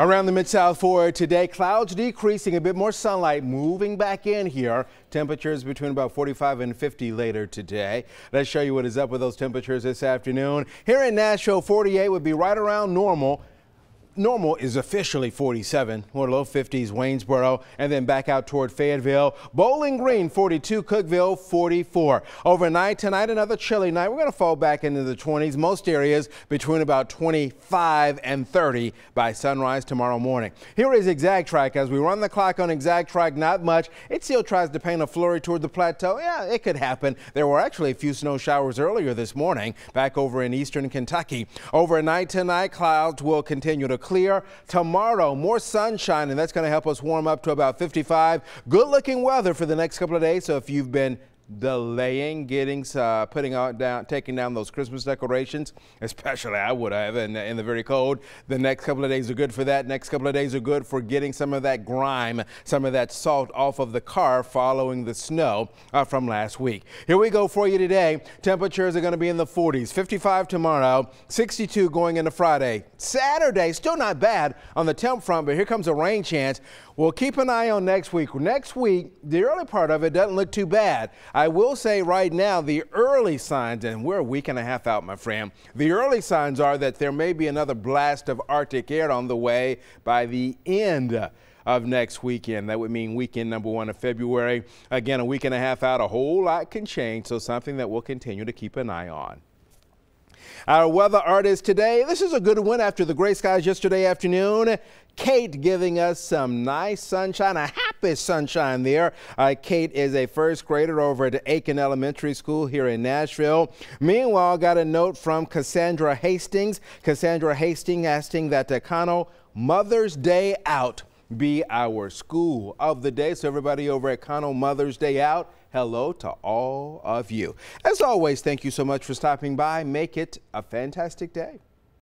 Around the Mid-South for today, clouds decreasing, a bit more sunlight moving back in here. Temperatures between about 45 and 50 later today. Let's show you what is up with those temperatures this afternoon. Here in Nashville, 48 would be right around normal normal is officially 47. We're low 50s, Waynesboro, and then back out toward Fayetteville. Bowling Green, 42. Cookville, 44. Overnight tonight, another chilly night. We're going to fall back into the 20s. Most areas between about 25 and 30 by sunrise tomorrow morning. Here is Exact Track. As we run the clock on Exact Track, not much. It still tries to paint a flurry toward the plateau. Yeah, it could happen. There were actually a few snow showers earlier this morning back over in eastern Kentucky. Overnight tonight, clouds will continue to clear tomorrow. More sunshine, and that's going to help us warm up to about 55. Good looking weather for the next couple of days. So if you've been delaying getting uh, putting out down taking down those Christmas decorations especially I would have in, in the very cold the next couple of days are good for that next couple of days are good for getting some of that grime some of that salt off of the car following the snow uh, from last week here we go for you today temperatures are going to be in the 40s 55 tomorrow 62 going into Friday Saturday still not bad on the temp front but here comes a rain chance we'll keep an eye on next week next week the early part of it doesn't look too bad I will say right now, the early signs, and we're a week and a half out, my friend, the early signs are that there may be another blast of Arctic air on the way by the end of next weekend. That would mean weekend number one of February. Again, a week and a half out, a whole lot can change, so something that we'll continue to keep an eye on. Our weather artist today, this is a good one after the gray skies yesterday afternoon. Kate giving us some nice sunshine sunshine there. Uh, Kate is a first grader over at Aiken Elementary School here in Nashville. Meanwhile, got a note from Cassandra Hastings. Cassandra Hastings asking that Tecano Mother's Day out be our school of the day. So everybody over at Connell Mother's Day Out, hello to all of you. As always, thank you so much for stopping by. Make it a fantastic day.